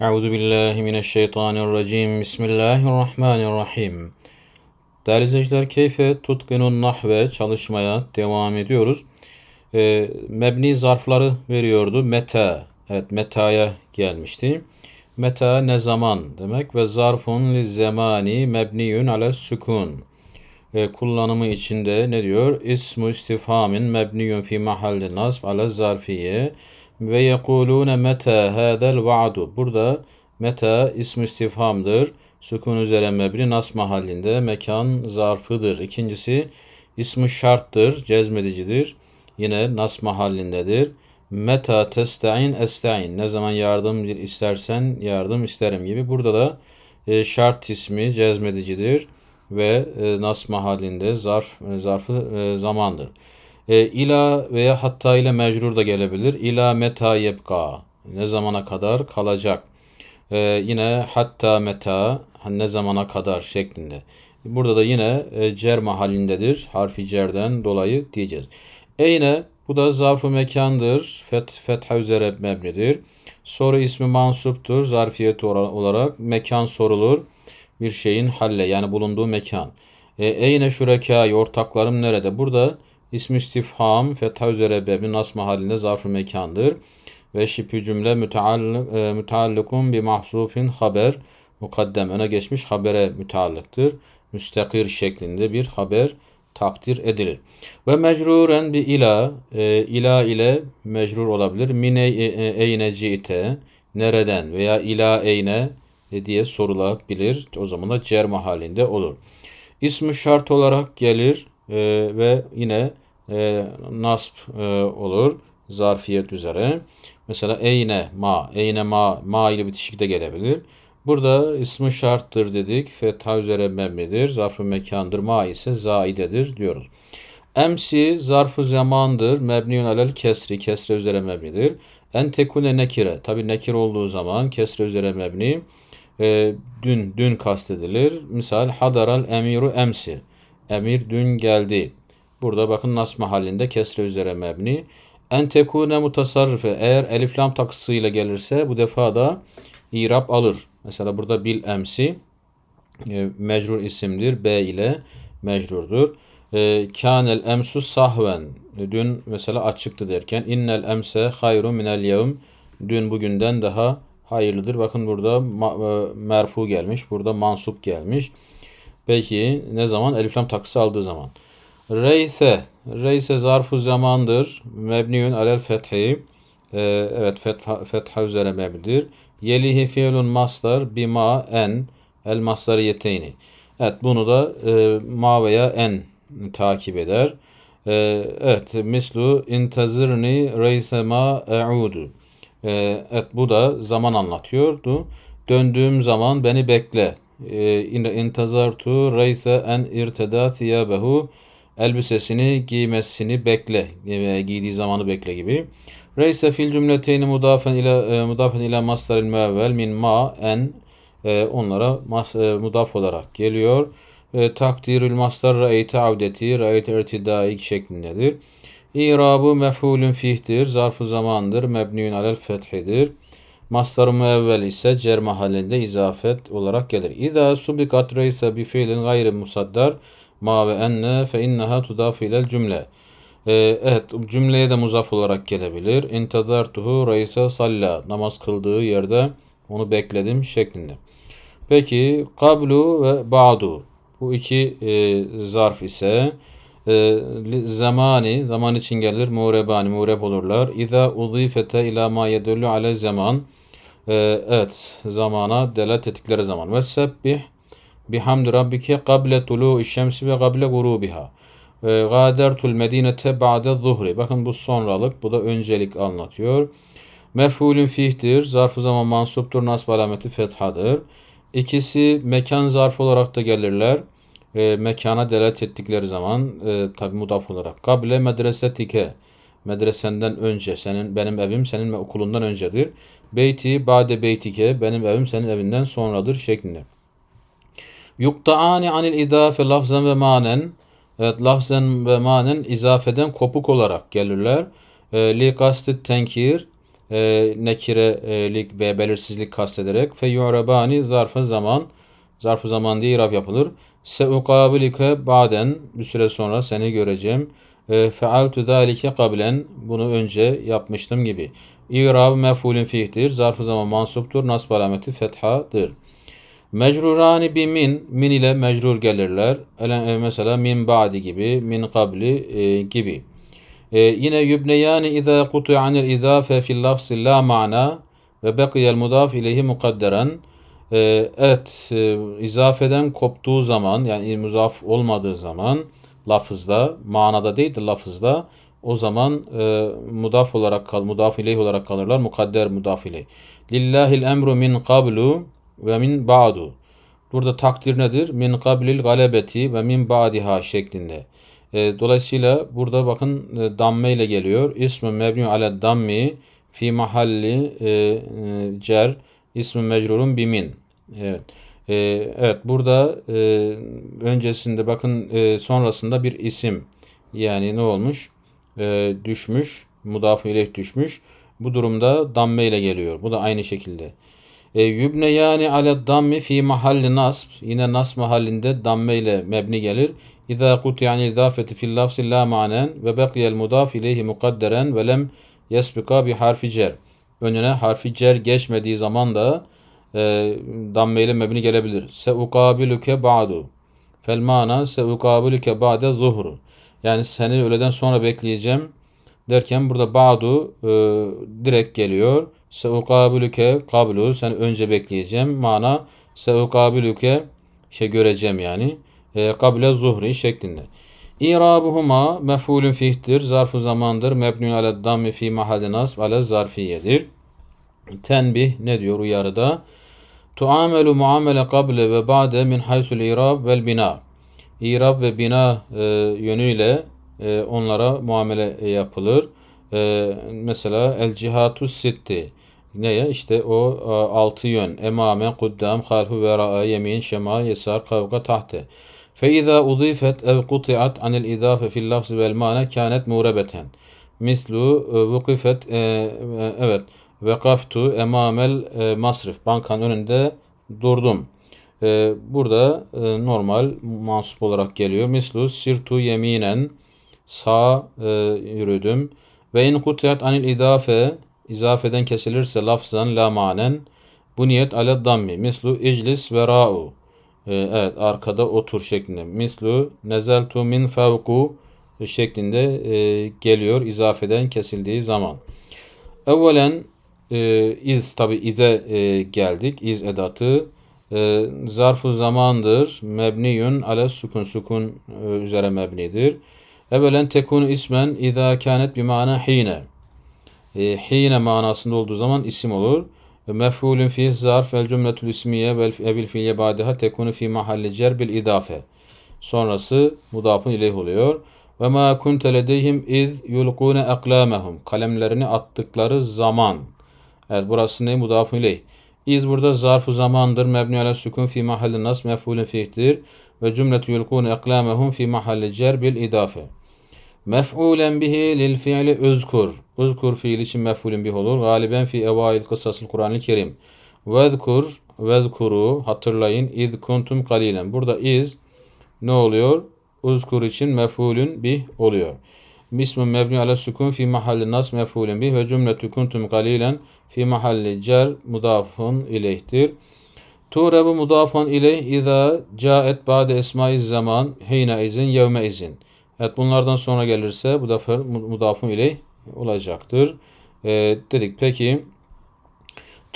Euzu billahi mineşşeytanirracim. Bismillahirrahmanirrahim. Değerli izleyiciler, keyfe tutkunun nahve çalışmaya devam ediyoruz. E, mebni zarfları veriyordu. Meta, evet meta'ya gelmişti. Meta ne zaman demek ve zarfun li zemani mebniyun ale sükun. E, kullanımı içinde ne diyor? İsmu istifhamin mebniyun fi mahalli nasb ale zarfiye ve yekulune meta hadel va'du. Burada meta ism istifhamdır. Sükun üzere mebni nas mahallinde mekan zarfıdır. İkincisi ismi şarttır, cezmedicidir. Yine nas mahallindedir. Meta testa'in esta'in. Ne zaman yardım istersen yardım isterim gibi. Burada da e, şart ismi cezmedicidir ve e, nas mahallinde zarf e, zarfı e, zamandır. E, ila veya hatta ile mecrur da gelebilir. İla meta yebka. Ne zamana kadar kalacak. E, yine hatta meta ne zamana kadar şeklinde. Burada da yine e, cer mahallindedir. Harfi cerden dolayı diyeceğiz. Eyne bu da zarf-ı mekandır. Fet, fetha üzere mebnidir. Soru ismi mansuptur. Zarfiyet olarak mekan sorulur. Bir şeyin halle yani bulunduğu mekan. E, eyne şürekâi ortaklarım nerede? Burada İsmi istifham ve üzere be nas mahallinde zarf mekandır. Ve şipi cümle e, müteallikun bi mahsufin haber mukaddem öne geçmiş habere müteallıktır. Müstakir şeklinde bir haber takdir edilir. Ve mecruren bi ila e, ila ile mecrur olabilir. Mine e, e eyne ci'te nereden veya ila eyne e, diye sorulabilir. O zaman da cerma halinde olur. İsmi şart olarak gelir e, ve yine e, nasp e, olur zarfiyet üzere. Mesela eyne ma, eyne ma, ma ile bitişik de gelebilir. Burada ismi şarttır dedik. Fetha üzere memlidir. Zarfı mekandır. Ma ise zaidedir diyoruz. Emsi zarfı zamandır. Mebniyun alel kesri. Kesre üzere mebnidir. entekune nekire. Tabi nekir olduğu zaman kesre üzere mebni. E, dün, dün kastedilir. Misal hadaral emiru emsi. Emir dün geldi. Burada bakın nas mahallinde kesre üzere mebni. En tekune mutasarrife eğer elif lam gelirse bu defa da irab alır. Mesela burada bil emsi e, mecrur isimdir. B ile mecrurdur. E, kânel emsu sahven. E, dün mesela açıktı derken innel emse hayru minel yevm. Dün bugünden daha hayırlıdır. Bakın burada merfu gelmiş. Burada mansup gelmiş. Peki ne zaman? Elif taksi aldığı zaman. Reyse. Reyse zarfu zamandır. Mebniyün alel fethi. Ee, evet fetha, fetha üzere mebnidir. Yelihi fiilun maslar bima en el maslariyeteyni. Evet bunu da e, ma veya en takip eder. Ee, evet mislu intazirni reysema e'udu. Ee, evet bu da zaman anlatıyordu. Döndüğüm zaman beni bekle ee, intazartu reysa en irteda thiyabehu elbisesini giymesini bekle giydiği zamanı bekle gibi. reysa fil cümleteyni mudafen ila e, mudafen ila masdaril müevvel min ma en e, onlara e, mudaf olarak geliyor. Takdirül masdar reyte avdeti reyte irtidaik şeklindedir. İrabı mef'ulün fihtir, zarfı zamandır, mebniyün alel fethidir. Mastar ı müevvel ise cer mahallinde izafet olarak gelir. İza subikat reise bi fiilin gayri musaddar ma ve enne fe inneha tudafu ilel cümle. Ee, evet cümleye de muzaf olarak gelebilir. İntazartuhu reise salla namaz kıldığı yerde onu bekledim şeklinde. Peki kablu ve ba'du bu iki e, zarf ise ee, zamani zaman için gelir murebani mureb olurlar. İza udifete ila ma yedullu ale zaman ee, evet zamana delat ettikleri zaman ve sebbih bihamd rabbike kable tulu'u şemsi ve kable gurubiha. Ee, gadertul medinete ba'de zuhri. Bakın bu sonralık, bu da öncelik anlatıyor. Mef'ulün fihtir, zarfı zaman mansuptur, nasb alameti fethadır. İkisi mekan zarfı olarak da gelirler e, mekana delalet ettikleri zaman e, tabi mudaf olarak kable medresetike medresenden önce senin benim evim senin okulundan öncedir. Beyti bade beytike benim evim senin evinden sonradır şeklinde. Yuktaani anil idafe lafzen ve manen Evet lafzen ve manen izafeden kopuk olarak gelirler. E, li kastit tenkir e, nekirelik e, ve belirsizlik kastederek fe yu'rabani zarfı zaman zarfı zaman diye irab yapılır. Seukabilike baden bir süre sonra seni göreceğim. E, Fealtu zalike kablen bunu önce yapmıştım gibi. İrab mefulün fihtir. Zarfı zaman mansuptur. Nasb alameti fethadır. Mecrurani bi min, min ile mecrur gelirler. E, mesela min ba'di gibi, min kabli e, gibi. E, yine yübneyani izâ kutu'anil izâfe fil lafsi la ma'na ve bekiyel mudaf ileyhi mukadderen. Ee, evet, e, izafeden koptuğu zaman yani muzaf olmadığı zaman lafızda, manada değil de lafızda o zaman e, mudaf olarak kal, mudaf ileyh olarak kalırlar. Mukadder mudaf ileyh. Lillahil emru min kablu ve min ba'du. Burada takdir nedir? Min kablil galebeti ve min ba'diha şeklinde. E, dolayısıyla burada bakın e, damme ile geliyor. İsmi mebni ale dammi fi mahalli e, e, cer İsmi mecrurun bimin. Evet. E, evet burada e, öncesinde bakın e, sonrasında bir isim. Yani ne olmuş? E, düşmüş. Mudaf ile düşmüş. Bu durumda damme ile geliyor. Bu da aynı şekilde. E, yübne yani ale dammi fi mahalli nasb. Yine nasb mahallinde damme ile mebni gelir. İza kut yani idafeti fil lafsi la manen ve bekiyel mudaf ileyhi mukadderen ve lem yesbika bi harfi cer önüne harfi cer geçmediği zaman da e, damme ile mebni gelebilir. Se ukabilüke ba'du. Fel mana se ukabilüke ba'de zuhru. Yani seni öğleden sonra bekleyeceğim derken burada ba'du e, direkt geliyor. Se ukabilüke kablu. Seni önce bekleyeceğim. Mana se ukabilüke şey göreceğim yani. E, kable zuhri şeklinde. İrabuhuma mef'ulün fihtir. Zarfu zamandır. Mebnün ale dammi fi mahalli nasb ale zarfiyedir. Tenbih ne diyor uyarıda? Tuamelu muamele kable ve ba'de min haysul irab vel bina. İrab ve bina e, yönüyle e, onlara muamele e, yapılır. E, mesela el cihatu sitti. Neye? İşte o e, altı yön. Emame, kuddam, halhu, vera, yemin, şema, yesar, kavga, tahte. فإذا أضيفت أو قطعت عن الإضافة في اللفظ والمعنى كانت موربة مثل ıı، وقفت ıı، ıı، evet vekaftu emamel masrif bankanın önünde durdum. Burada normal mansup olarak geliyor. Mislu sirtu yeminen sağ yürüdüm. Ve in kutiyat anil idafe izafeden kesilirse lafzan la manen bu niyet ale dammi. Mislu iclis ve ra'u ee, evet arkada otur şeklinde. Mislu nezeltu min fevku şeklinde e, geliyor izafeden kesildiği zaman. Evvelen e, iz tabi ize e, geldik. iz edatı e, zarfu zamandır. Mebniyun ale sukun sukun e, üzere mebnidir. Evvelen tekun ismen idâ kânet bimâne hîne. E, hine manasında olduğu zaman isim olur. Ve mef'ulün zarf el cümletül ismiye vel evil fiye badiha tekunu fi mahalli cer bil idafe. Sonrası mudafun ileyh oluyor. Ve ma kunte ledeyhim iz yulqune eklamehum. Kalemlerini attıkları zaman. Evet burası ne? Mudafun ileyh. İz burada zarfu zamandır. Mebni ala sükun fi mahalli nas mef'ulün fihtir. Ve cümletü yulqune eklamehum fi mahalli cer bil idafe. Mef'ulen bihi lil fiili üzkur. Üzkur fiil için mef'ulün bih olur. Galiben fi evail kısasıl Kur'an-ı Kerim. Vezkur, vezkuru hatırlayın. İz kuntum kalilen. Burada iz ne oluyor? Üzkur için mef'ulün bih oluyor. Bismü mebni ala sukun fi mahalli nas mef'ulün bih ve cümletü kuntum kalilen fi mahalli cer mudafun ileyhtir. Turebu mudafun ileyh iza caet ba'de esmai zaman heyne izin yevme izin. Evet bunlardan sonra gelirse bu defa mudafun ile olacaktır. Ee, dedik peki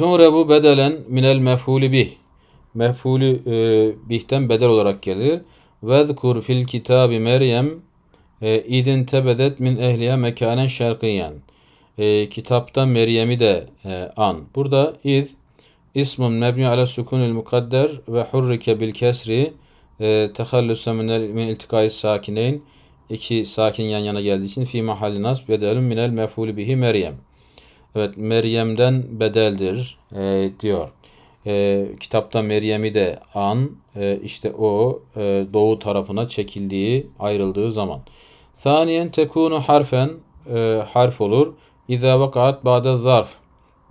bu bedelen minel mef'ulü bih. Mef'ulü e, bihten bedel olarak gelir. Vezkur fil kitabi Meryem e, idin tebedet min ehliye mekanen şerkiyen. E, kitapta Meryem'i de e, an. Burada id ismun mebni ala sukunil mukadder ve hurrike bil kesri e, tehallüse min iltikai sakineyn iki sakin yan yana geldiği için fi mahalli nasb bedelun minel mef'ulü bihi Meryem. Evet Meryem'den bedeldir e, diyor. E, kitapta Meryem'i de an e, işte o e, doğu tarafına çekildiği ayrıldığı zaman. Saniyen tekunu harfen e, harf olur. İza vakat ba'da zarf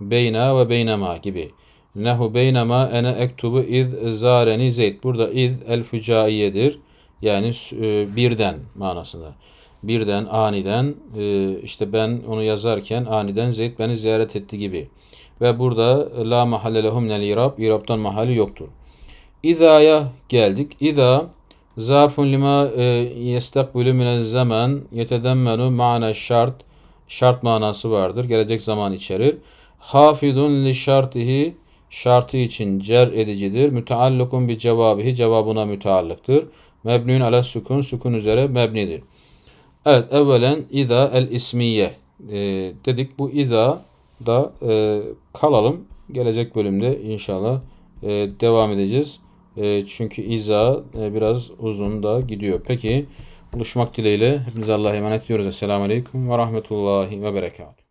beyna ve beynema gibi. Nehu beynema ene ektubu iz zareni zeyt. Burada iz el fücaiyedir. Yani e, birden manasında. Birden, aniden e, işte ben onu yazarken aniden Zeyd beni ziyaret etti gibi. Ve burada e, la mahalle lehum nel irab, irabtan mahali yoktur. İza'ya geldik. İza zafun lima e, yestakbülü minel zaman yetedemmenu ma'na şart şart manası vardır. Gelecek zaman içerir. Hafidun li şartihi şartı için cer edicidir. Müteallukun bir cevabihi cevabına müteallıktır. Mebnün ala sukun, sukun üzere mebnidir. Evet, evvelen ida el ismiye e, dedik. Bu ida da e, kalalım. Gelecek bölümde inşallah e, devam edeceğiz. E, çünkü iza e, biraz uzun da gidiyor. Peki buluşmak dileğiyle hepinize Allah'a emanet ediyoruz. Esselamu Aleyküm ve Rahmetullahi ve Berekatuhu.